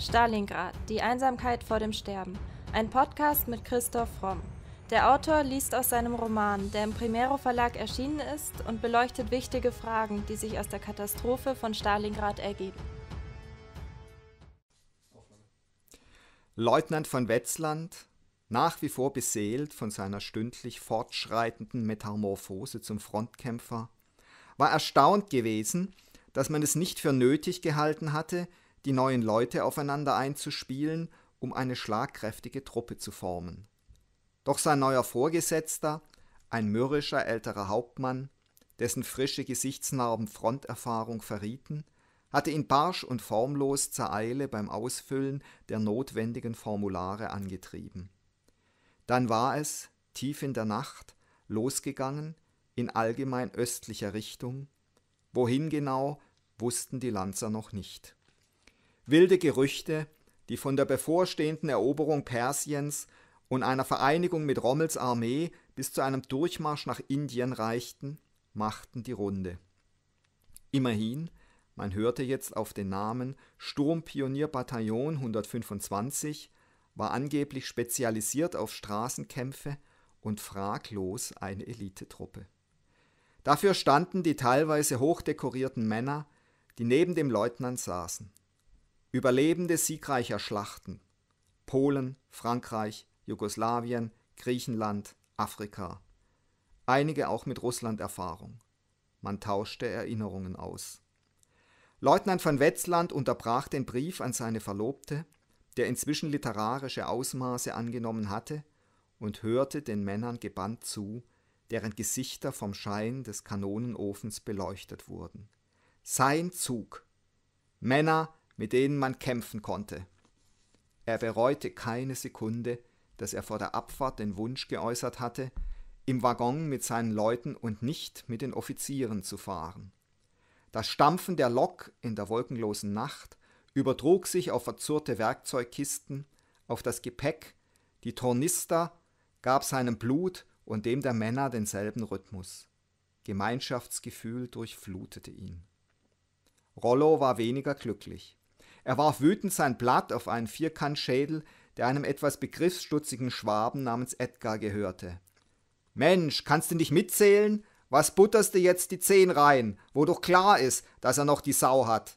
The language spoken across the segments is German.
Stalingrad, die Einsamkeit vor dem Sterben. Ein Podcast mit Christoph Fromm. Der Autor liest aus seinem Roman, der im Primero Verlag erschienen ist, und beleuchtet wichtige Fragen, die sich aus der Katastrophe von Stalingrad ergeben. Leutnant von Wetzland, nach wie vor beseelt von seiner stündlich fortschreitenden Metamorphose zum Frontkämpfer, war erstaunt gewesen, dass man es nicht für nötig gehalten hatte, die neuen Leute aufeinander einzuspielen, um eine schlagkräftige Truppe zu formen. Doch sein neuer Vorgesetzter, ein mürrischer älterer Hauptmann, dessen frische Gesichtsnarben Fronterfahrung verrieten, hatte ihn barsch und formlos zur Eile beim Ausfüllen der notwendigen Formulare angetrieben. Dann war es, tief in der Nacht, losgegangen, in allgemein östlicher Richtung, wohin genau, wussten die Lanzer noch nicht. Wilde Gerüchte, die von der bevorstehenden Eroberung Persiens und einer Vereinigung mit Rommels Armee bis zu einem Durchmarsch nach Indien reichten, machten die Runde. Immerhin, man hörte jetzt auf den Namen Sturmpionierbataillon 125, war angeblich spezialisiert auf Straßenkämpfe und fraglos eine Elitetruppe. Dafür standen die teilweise hochdekorierten Männer, die neben dem Leutnant saßen. Überlebende siegreicher Schlachten. Polen, Frankreich, Jugoslawien, Griechenland, Afrika. Einige auch mit Russland-Erfahrung. Man tauschte Erinnerungen aus. Leutnant von Wetzland unterbrach den Brief an seine Verlobte, der inzwischen literarische Ausmaße angenommen hatte, und hörte den Männern gebannt zu, deren Gesichter vom Schein des Kanonenofens beleuchtet wurden. Sein Zug. Männer mit denen man kämpfen konnte. Er bereute keine Sekunde, dass er vor der Abfahrt den Wunsch geäußert hatte, im Waggon mit seinen Leuten und nicht mit den Offizieren zu fahren. Das Stampfen der Lok in der wolkenlosen Nacht übertrug sich auf verzurrte Werkzeugkisten, auf das Gepäck, die Tornister gab seinem Blut und dem der Männer denselben Rhythmus. Gemeinschaftsgefühl durchflutete ihn. Rollo war weniger glücklich. Er warf wütend sein Blatt auf einen Vierkantschädel, der einem etwas begriffsstutzigen Schwaben namens Edgar gehörte. Mensch, kannst du nicht mitzählen? Was butterst du jetzt die Zehn rein, wo doch klar ist, dass er noch die Sau hat?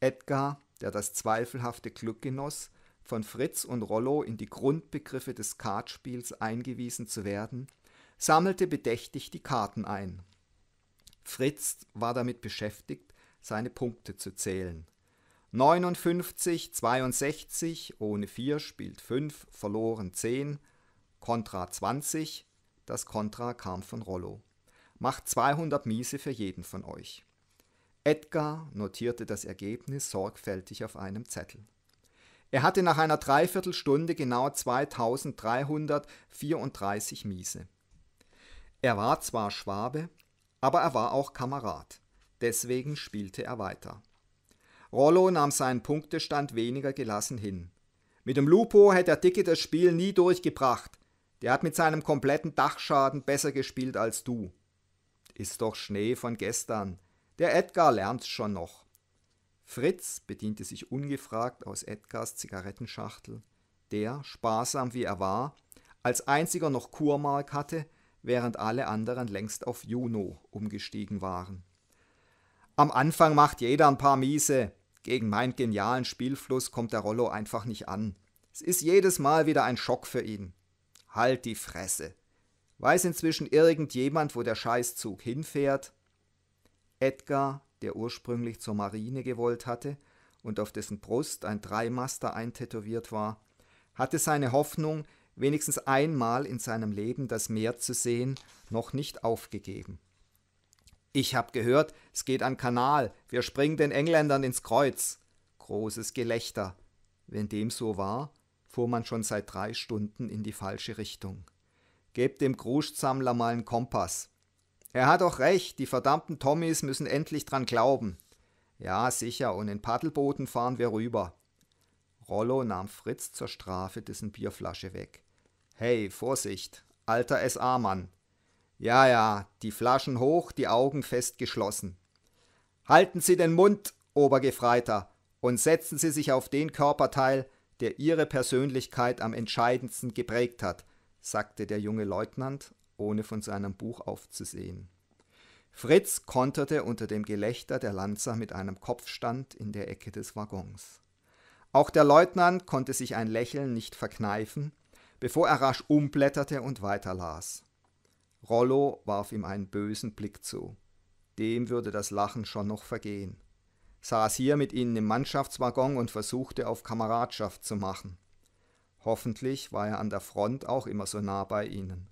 Edgar, der das zweifelhafte Glück genoss, von Fritz und Rollo in die Grundbegriffe des Kartspiels eingewiesen zu werden, sammelte bedächtig die Karten ein. Fritz war damit beschäftigt, seine Punkte zu zählen. 59, 62 ohne 4 spielt 5, verloren 10, Kontra 20, das Kontra kam von Rollo. Macht 200 Miese für jeden von euch. Edgar notierte das Ergebnis sorgfältig auf einem Zettel. Er hatte nach einer Dreiviertelstunde genau 2334 Miese. Er war zwar Schwabe, aber er war auch Kamerad. Deswegen spielte er weiter. Rollo nahm seinen Punktestand weniger gelassen hin. Mit dem Lupo hätte der Dicke das Spiel nie durchgebracht. Der hat mit seinem kompletten Dachschaden besser gespielt als du. Ist doch Schnee von gestern. Der Edgar lernt's schon noch. Fritz bediente sich ungefragt aus Edgars Zigarettenschachtel, der, sparsam wie er war, als einziger noch Kurmark hatte, während alle anderen längst auf Juno umgestiegen waren. Am Anfang macht jeder ein paar Miese, gegen meinen genialen Spielfluss kommt der Rollo einfach nicht an. Es ist jedes Mal wieder ein Schock für ihn. Halt die Fresse. Weiß inzwischen irgendjemand, wo der Scheißzug hinfährt? Edgar, der ursprünglich zur Marine gewollt hatte und auf dessen Brust ein Dreimaster eintätowiert war, hatte seine Hoffnung, wenigstens einmal in seinem Leben das Meer zu sehen, noch nicht aufgegeben. Ich hab gehört, es geht an Kanal, wir springen den Engländern ins Kreuz. Großes Gelächter. Wenn dem so war, fuhr man schon seit drei Stunden in die falsche Richtung. Gebt dem Grußsammler mal einen Kompass. Er hat doch recht, die verdammten Tommys müssen endlich dran glauben. Ja, sicher, und in Paddelbooten fahren wir rüber. Rollo nahm Fritz zur Strafe dessen Bierflasche weg. Hey, Vorsicht, alter SA-Mann, ja, ja, die Flaschen hoch, die Augen fest geschlossen. Halten Sie den Mund, Obergefreiter, und setzen Sie sich auf den Körperteil, der Ihre Persönlichkeit am entscheidendsten geprägt hat, sagte der junge Leutnant, ohne von seinem Buch aufzusehen. Fritz konterte unter dem Gelächter der Lanzer mit einem Kopfstand in der Ecke des Waggons. Auch der Leutnant konnte sich ein Lächeln nicht verkneifen, bevor er rasch umblätterte und weiterlas. Rollo warf ihm einen bösen Blick zu. Dem würde das Lachen schon noch vergehen. Saß hier mit ihnen im Mannschaftswaggon und versuchte auf Kameradschaft zu machen. Hoffentlich war er an der Front auch immer so nah bei ihnen.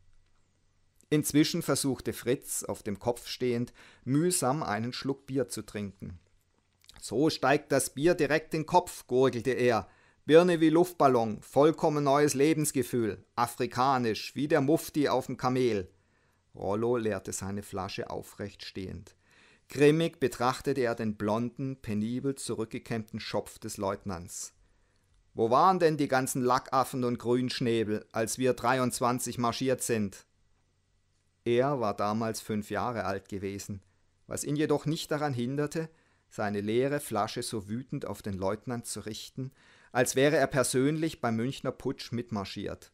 Inzwischen versuchte Fritz, auf dem Kopf stehend, mühsam einen Schluck Bier zu trinken. So steigt das Bier direkt in den Kopf, gurgelte er. Birne wie Luftballon, vollkommen neues Lebensgefühl, afrikanisch, wie der Mufti auf dem Kamel. Rollo leerte seine Flasche aufrecht stehend. Grimmig betrachtete er den blonden, penibel zurückgekämmten Schopf des Leutnants. Wo waren denn die ganzen Lackaffen und Grünschnäbel, als wir 23 marschiert sind? Er war damals fünf Jahre alt gewesen, was ihn jedoch nicht daran hinderte, seine leere Flasche so wütend auf den Leutnant zu richten, als wäre er persönlich beim Münchner Putsch mitmarschiert.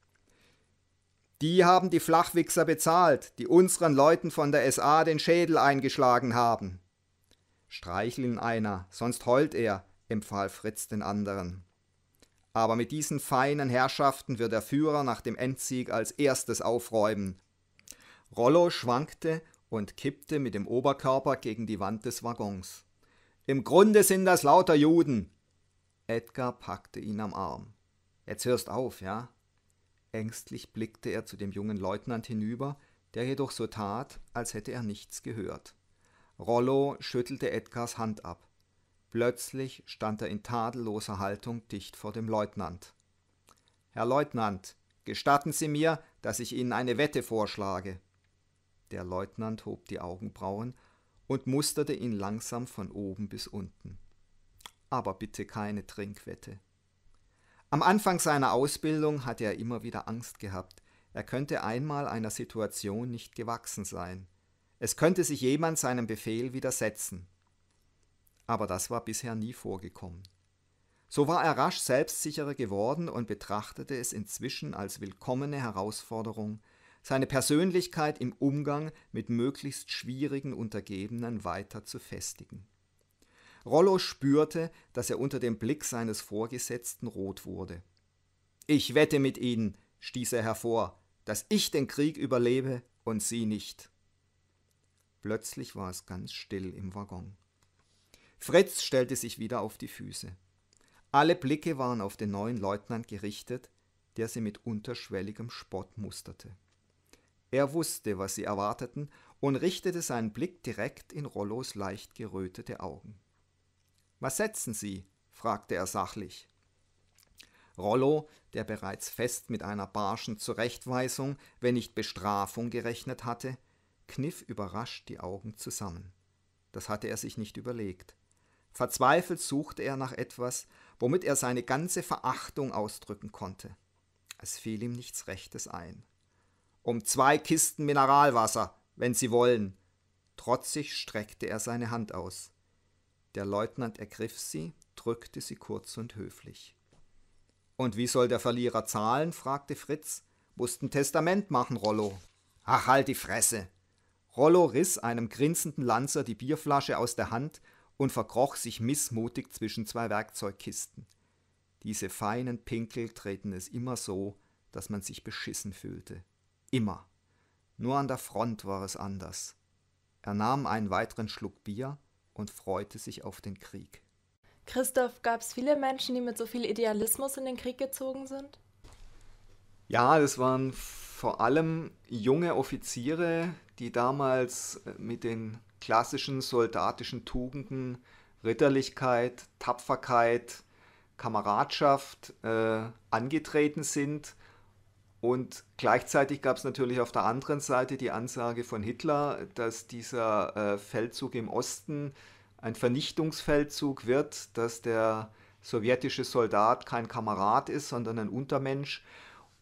Die haben die Flachwichser bezahlt, die unseren Leuten von der SA den Schädel eingeschlagen haben. Streichel ihn einer, sonst heult er, empfahl Fritz den anderen. Aber mit diesen feinen Herrschaften wird der Führer nach dem Endsieg als erstes aufräumen. Rollo schwankte und kippte mit dem Oberkörper gegen die Wand des Waggons. Im Grunde sind das lauter Juden. Edgar packte ihn am Arm. Jetzt hörst auf, ja? Ängstlich blickte er zu dem jungen Leutnant hinüber, der jedoch so tat, als hätte er nichts gehört. Rollo schüttelte Edgars Hand ab. Plötzlich stand er in tadelloser Haltung dicht vor dem Leutnant. Herr Leutnant, gestatten Sie mir, dass ich Ihnen eine Wette vorschlage. Der Leutnant hob die Augenbrauen und musterte ihn langsam von oben bis unten. Aber bitte keine Trinkwette. Am Anfang seiner Ausbildung hatte er immer wieder Angst gehabt, er könnte einmal einer Situation nicht gewachsen sein. Es könnte sich jemand seinem Befehl widersetzen. Aber das war bisher nie vorgekommen. So war er rasch selbstsicherer geworden und betrachtete es inzwischen als willkommene Herausforderung, seine Persönlichkeit im Umgang mit möglichst schwierigen Untergebenen weiter zu festigen. Rollo spürte, dass er unter dem Blick seines Vorgesetzten rot wurde. Ich wette mit Ihnen, stieß er hervor, dass ich den Krieg überlebe und Sie nicht. Plötzlich war es ganz still im Waggon. Fritz stellte sich wieder auf die Füße. Alle Blicke waren auf den neuen Leutnant gerichtet, der sie mit unterschwelligem Spott musterte. Er wusste, was sie erwarteten und richtete seinen Blick direkt in Rollos leicht gerötete Augen. Was setzen Sie? fragte er sachlich. Rollo, der bereits fest mit einer barschen Zurechtweisung, wenn nicht Bestrafung gerechnet hatte, kniff überrascht die Augen zusammen. Das hatte er sich nicht überlegt. Verzweifelt suchte er nach etwas, womit er seine ganze Verachtung ausdrücken konnte. Es fiel ihm nichts Rechtes ein. Um zwei Kisten Mineralwasser, wenn Sie wollen. Trotzig streckte er seine Hand aus. Der Leutnant ergriff sie, drückte sie kurz und höflich. Und wie soll der Verlierer zahlen? fragte Fritz. Musst ein Testament machen, Rollo. Ach, halt die Fresse! Rollo riss einem grinsenden Lanzer die Bierflasche aus der Hand und verkroch sich missmutig zwischen zwei Werkzeugkisten. Diese feinen Pinkel treten es immer so, dass man sich beschissen fühlte. Immer. Nur an der Front war es anders. Er nahm einen weiteren Schluck Bier, und freute sich auf den Krieg. Christoph, gab es viele Menschen, die mit so viel Idealismus in den Krieg gezogen sind? Ja, das waren vor allem junge Offiziere, die damals äh, mit den klassischen soldatischen Tugenden Ritterlichkeit, Tapferkeit, Kameradschaft äh, angetreten sind und gleichzeitig gab es natürlich auf der anderen Seite die Ansage von Hitler, dass dieser äh, Feldzug im Osten ein Vernichtungsfeldzug wird, dass der sowjetische Soldat kein Kamerad ist, sondern ein Untermensch.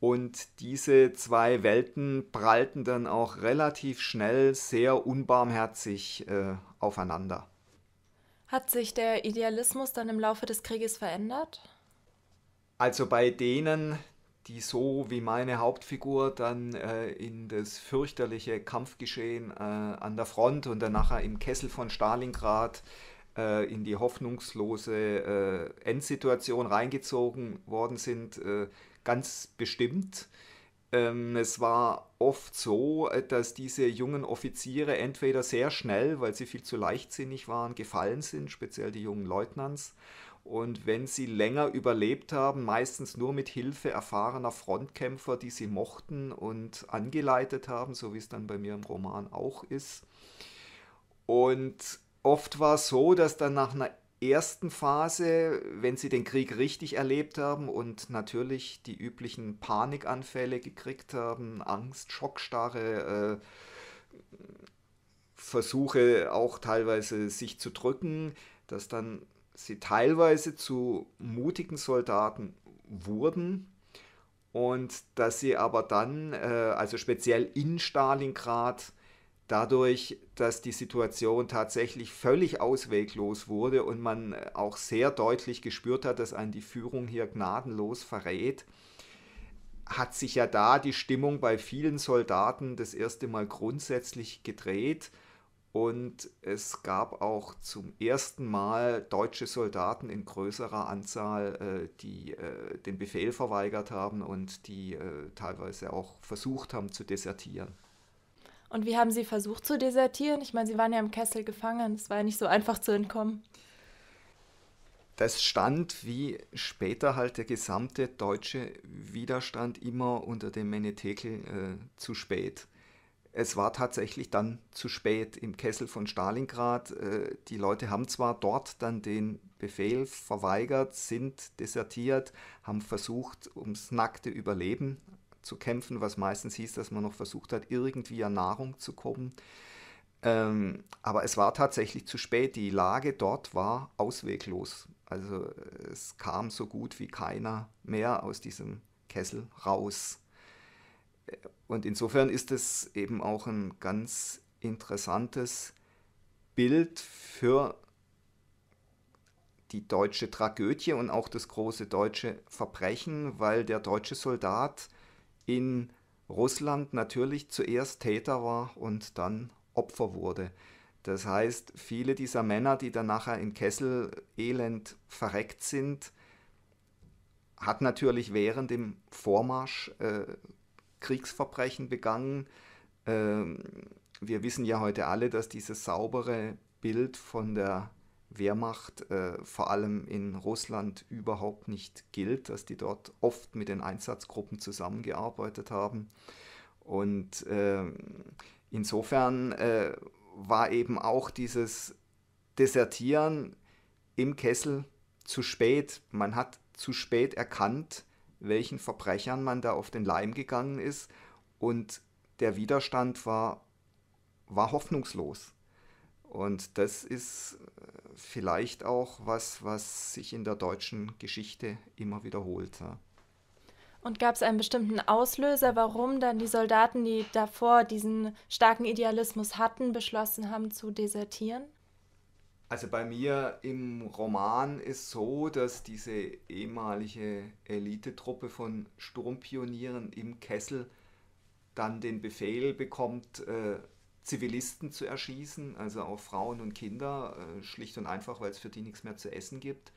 Und diese zwei Welten prallten dann auch relativ schnell sehr unbarmherzig äh, aufeinander. Hat sich der Idealismus dann im Laufe des Krieges verändert? Also bei denen, die so wie meine Hauptfigur dann äh, in das fürchterliche Kampfgeschehen äh, an der Front und dann nachher im Kessel von Stalingrad äh, in die hoffnungslose äh, Endsituation reingezogen worden sind, äh, ganz bestimmt. Ähm, es war oft so, äh, dass diese jungen Offiziere entweder sehr schnell, weil sie viel zu leichtsinnig waren, gefallen sind, speziell die jungen Leutnants, und wenn sie länger überlebt haben, meistens nur mit Hilfe erfahrener Frontkämpfer, die sie mochten und angeleitet haben, so wie es dann bei mir im Roman auch ist. Und oft war es so, dass dann nach einer ersten Phase, wenn sie den Krieg richtig erlebt haben und natürlich die üblichen Panikanfälle gekriegt haben, Angst, Schockstarre, äh, Versuche auch teilweise sich zu drücken, dass dann sie teilweise zu mutigen Soldaten wurden und dass sie aber dann, äh, also speziell in Stalingrad, dadurch, dass die Situation tatsächlich völlig ausweglos wurde und man auch sehr deutlich gespürt hat, dass an die Führung hier gnadenlos verrät, hat sich ja da die Stimmung bei vielen Soldaten das erste Mal grundsätzlich gedreht und es gab auch zum ersten Mal deutsche Soldaten in größerer Anzahl, äh, die äh, den Befehl verweigert haben und die äh, teilweise auch versucht haben zu desertieren. Und wie haben Sie versucht zu desertieren? Ich meine, Sie waren ja im Kessel gefangen. Es war ja nicht so einfach zu entkommen. Das stand wie später halt der gesamte deutsche Widerstand immer unter dem Menetekel äh, zu spät es war tatsächlich dann zu spät im Kessel von Stalingrad. Äh, die Leute haben zwar dort dann den Befehl verweigert, sind desertiert, haben versucht, ums nackte Überleben zu kämpfen, was meistens hieß, dass man noch versucht hat, irgendwie an Nahrung zu kommen. Ähm, aber es war tatsächlich zu spät. Die Lage dort war ausweglos. Also äh, es kam so gut wie keiner mehr aus diesem Kessel raus. Und insofern ist es eben auch ein ganz interessantes Bild für die deutsche Tragödie und auch das große deutsche Verbrechen, weil der deutsche Soldat in Russland natürlich zuerst Täter war und dann Opfer wurde. Das heißt, viele dieser Männer, die dann nachher in Kessel elend verreckt sind, hat natürlich während dem Vormarsch äh, Kriegsverbrechen begangen. Ähm, wir wissen ja heute alle, dass dieses saubere Bild von der Wehrmacht äh, vor allem in Russland überhaupt nicht gilt, dass die dort oft mit den Einsatzgruppen zusammengearbeitet haben. Und äh, insofern äh, war eben auch dieses Desertieren im Kessel zu spät. Man hat zu spät erkannt, welchen Verbrechern man da auf den Leim gegangen ist. Und der Widerstand war, war hoffnungslos. Und das ist äh, vielleicht auch was, was sich in der deutschen Geschichte immer wiederholt. Und gab es einen bestimmten Auslöser, warum dann die Soldaten, die davor diesen starken Idealismus hatten, beschlossen haben zu desertieren? Also bei mir im Roman ist so, dass diese ehemalige Elitetruppe von Sturmpionieren im Kessel dann den Befehl bekommt, äh, Zivilisten zu erschießen, also auch Frauen und Kinder, äh, schlicht und einfach, weil es für die nichts mehr zu essen gibt.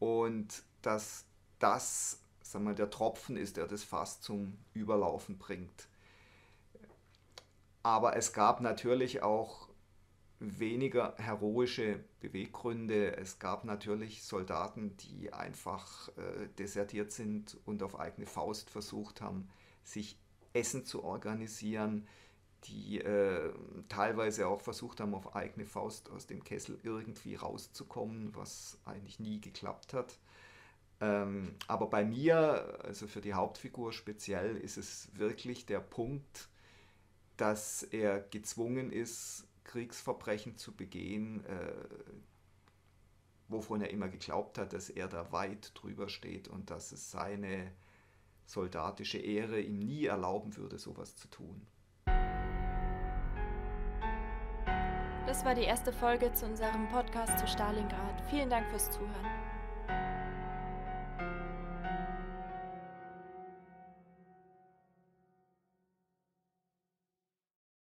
Und dass das, sagen wir, der Tropfen ist, der das Fass zum Überlaufen bringt. Aber es gab natürlich auch weniger heroische Beweggründe. Es gab natürlich Soldaten, die einfach äh, desertiert sind und auf eigene Faust versucht haben, sich Essen zu organisieren, die äh, teilweise auch versucht haben, auf eigene Faust aus dem Kessel irgendwie rauszukommen, was eigentlich nie geklappt hat. Ähm, aber bei mir, also für die Hauptfigur speziell, ist es wirklich der Punkt, dass er gezwungen ist, Kriegsverbrechen zu begehen, äh, wovon er immer geglaubt hat, dass er da weit drüber steht und dass es seine soldatische Ehre ihm nie erlauben würde, sowas zu tun. Das war die erste Folge zu unserem Podcast zu Stalingrad. Vielen Dank fürs Zuhören.